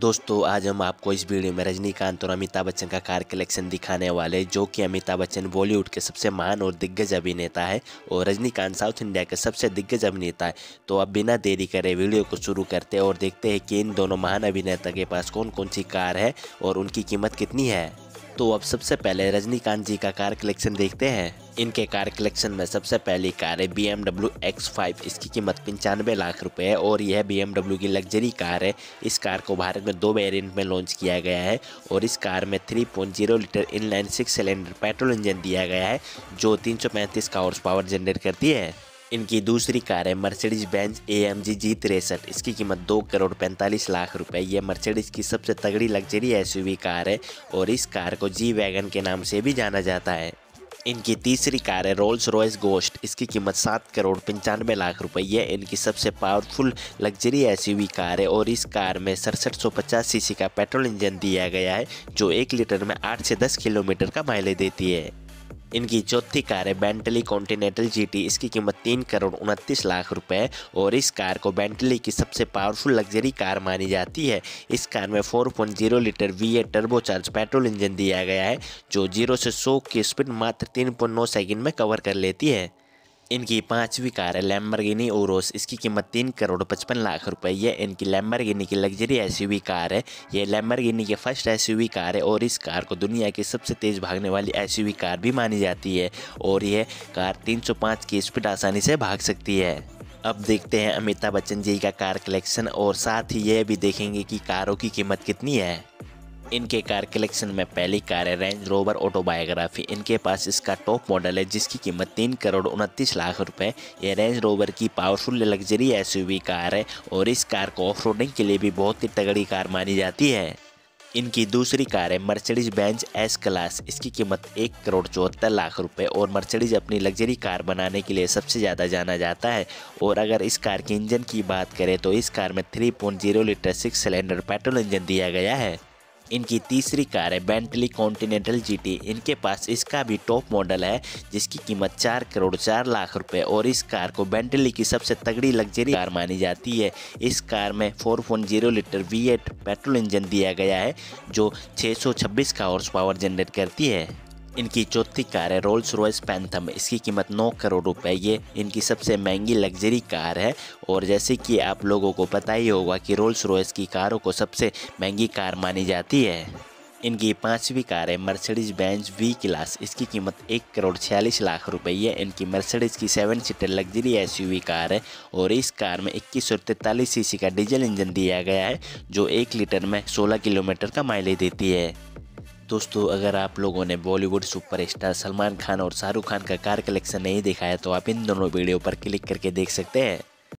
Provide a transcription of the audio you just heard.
दोस्तों आज हम आपको इस वीडियो में रजनीकांत और अमिताभ बच्चन का कार कलेक्शन दिखाने वाले जो कि अमिताभ बच्चन बॉलीवुड के सबसे महान और दिग्गज अभिनेता है और रजनीकांत साउथ इंडिया के सबसे दिग्गज अभिनेता है तो अब बिना देरी करे वीडियो को शुरू करते और देखते हैं कि इन दोनों महान अभिनेता के पास कौन कौन सी कार है और उनकी कीमत कितनी है तो अब सबसे पहले रजनीकांत जी का कार कलेक्शन देखते हैं इनके कार कलेक्शन में सबसे पहली कार है बी एम इसकी कीमत पंचानवे लाख रुपए है और यह बी की लग्जरी कार है इस कार को भारत में दो वेरिएंट में लॉन्च किया गया है और इस कार में 3.0 litre inline six cylinder petrol engine दिया गया है जो 335 का हॉर्स पावर जनरेट करती है इनकी दूसरी कार है Mercedes Benz A M G G तिरसठ इसकी कीमत दो करोड़ पैंतालीस लाख रुपए ये मर्सिडीज की सबसे तगड़ी लग्जरी एसयूवी कार है और इस कार को जी वैगन के नाम से भी जाना जाता है इनकी तीसरी कार है रोल्स रॉयस गोस्ट इसकी कीमत सात करोड़ पंचानवे लाख रुपए है इनकी सबसे पावरफुल लग्जरी एसयूवी कार है और इस कार में सड़सठ सौ पचास सीसी का पेट्रोल इंजन दिया गया है जो एक लीटर में आठ से दस किलोमीटर का माइलेज देती है इनकी चौथी कार है बेंटली कॉन्टिनेंटल जीटी इसकी कीमत तीन करोड़ उनतीस लाख रुपए और इस कार को बेंटली की सबसे पावरफुल लग्जरी कार मानी जाती है इस कार में 4.0 litre V A turbocharge petrol engine दिया गया है जो जीरो से सौ की स्पीड मात्र 3.9 सेकंड में कवर कर लेती है इनकी पांचवी कार है लैम्बरगिनी ओरोस इसकी कीमत तीन करोड़ पचपन लाख रुपए ये इनकी लैम्बरगिनी की लग्जरी एसयूवी कार है ये लैम्बरगिनी की फर्स्ट एसयूवी कार है और इस कार को दुनिया की सबसे तेज़ भागने वाली एसयूवी कार भी मानी जाती है और यह कार 305 की स्पीड आसानी से भाग सकती है अब देखते हैं अमिताभ बच्चन जी का कार कलेक्शन और साथ ही यह भी देखेंगे कि कारों की कीमत कितनी है इनके कार कलेक्शन में पहली कार है रेंज रोवर ऑटोबायोग्राफी इनके पास इसका टॉप मॉडल है जिसकी कीमत तीन करोड़ उनतीस लाख रुपए यह रेंज रोवर की पावरफुल लग्जरी एसयूवी कार है और इस कार को ऑफ के लिए भी बहुत ही तगड़ी कार मानी जाती है इनकी दूसरी कार है मर्सिडीज बेंज एस क्लास इसकी कीमत एक करोड़ चौहत्तर लाख रुपए और मर्सिडीज अपनी लग्जरी कार बनाने के लिए सबसे ज़्यादा जाना जाता है और अगर इस कार के इंजन की बात करें तो इस कार में 3.0 litre six cylinder petrol engine दिया गया है इनकी तीसरी कार है बेंटली कॉन्टिनेंटल जी इनके पास इसका भी टॉप मॉडल है जिसकी कीमत चार करोड़ चार लाख रुपए और इस कार को बेंटली की सबसे तगड़ी लग्जरी कार मानी जाती है इस कार में four zero litre V eight petrol engine दिया गया है जो 626 का हॉर्स पावर जनरेट करती है इनकी चौथी कार है रोल्स रॉयस पैंथम इसकी कीमत 9 करोड़ रुपए ये इनकी सबसे महंगी लग्जरी कार है और जैसे कि आप लोगों को पता ही होगा कि रोल्स रॉयस की कारों को सबसे महंगी कार मानी जाती है इनकी पांचवी कार है मर्सिडीज बेंज वी क्लास इसकी कीमत एक करोड़ छियालीस लाख रुपये इनकी मर्सिडीज की seven seater luxury SUV car है और इस कार में इक्कीस सौ तैंतालीस सी का डीजल इंजन दिया गया है जो एक लीटर में सोलह किलोमीटर का माइलेज देती है दोस्तों अगर आप लोगों ने बॉलीवुड सुपरस्टार सलमान खान और शाहरुख खान का कार कलेक्शन नहीं देखा है तो आप इन दोनों वीडियो पर क्लिक करके देख सकते हैं